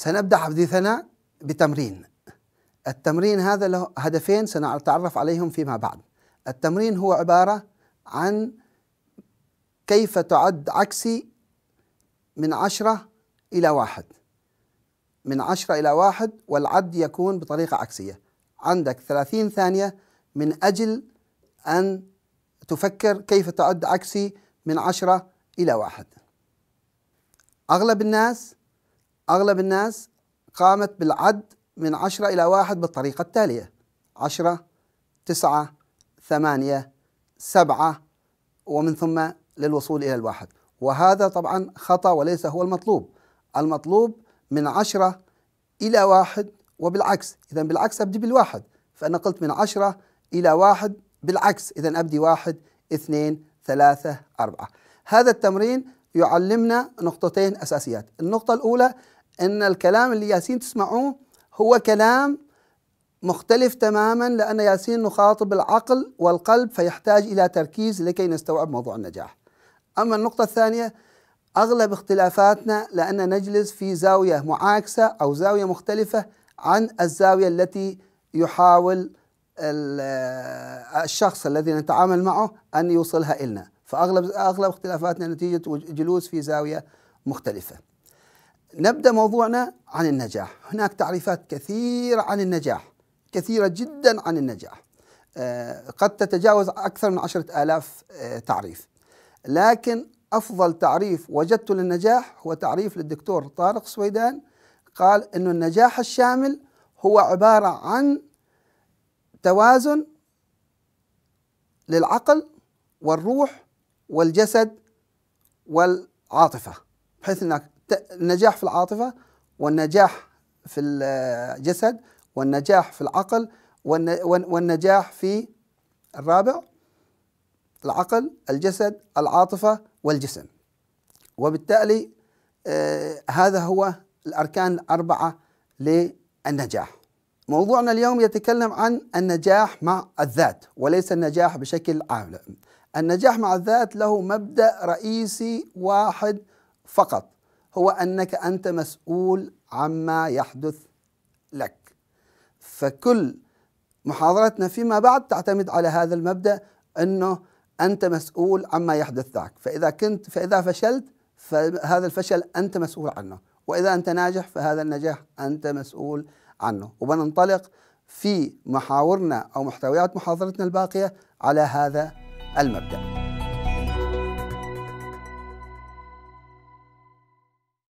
سنبدأ حديثنا بتمرين التمرين هذا له هدفين سنتعرف عليهم فيما بعد التمرين هو عبارة عن كيف تعد عكسي من عشرة إلى واحد من عشرة إلى واحد والعد يكون بطريقة عكسية عندك ثلاثين ثانية من أجل أن تفكر كيف تعد عكسي من عشرة إلى واحد أغلب الناس أغلب الناس قامت بالعد من عشرة إلى واحد بالطريقة التالية عشرة تسعة ثمانية سبعة ومن ثم للوصول إلى الواحد وهذا طبعا خطأ وليس هو المطلوب المطلوب من عشرة إلى واحد وبالعكس إذا بالعكس أبدي بالواحد فأنا قلت من عشرة إلى واحد بالعكس إذا أبدي واحد اثنين ثلاثة أربعة هذا التمرين يعلمنا نقطتين أساسيات النقطة الأولى ان الكلام اللي ياسين تسمعوه هو كلام مختلف تماما لان ياسين نخاطب العقل والقلب فيحتاج الى تركيز لكي نستوعب موضوع النجاح. اما النقطه الثانيه اغلب اختلافاتنا لان نجلس في زاويه معاكسه او زاويه مختلفه عن الزاويه التي يحاول آه، الشخص الذي نتعامل معه ان يوصلها النا، فاغلب اغلب اختلافاتنا نتيجه جلوس في زاويه مختلفه. نبدا موضوعنا عن النجاح هناك تعريفات كثيره عن النجاح كثيره جدا عن النجاح آه، قد تتجاوز اكثر من عشره الاف آه، تعريف لكن افضل تعريف وجدته للنجاح هو تعريف للدكتور طارق سويدان قال انه النجاح الشامل هو عباره عن توازن للعقل والروح والجسد والعاطفه بحيث انك النجاح في العاطفة والنجاح في الجسد والنجاح في العقل والنجاح في الرابع العقل الجسد العاطفة والجسم وبالتالي آه، هذا هو الأركان الأربعة للنجاح موضوعنا اليوم يتكلم عن النجاح مع الذات وليس النجاح بشكل عام النجاح مع الذات له مبدأ رئيسي واحد فقط هو انك انت مسؤول عما يحدث لك فكل محاضرتنا فيما بعد تعتمد على هذا المبدا انه انت مسؤول عما يحدث لك فاذا كنت فاذا فشلت فهذا الفشل انت مسؤول عنه واذا انت ناجح فهذا النجاح انت مسؤول عنه وبننطلق في محاورنا او محتويات محاضرتنا الباقيه على هذا المبدأ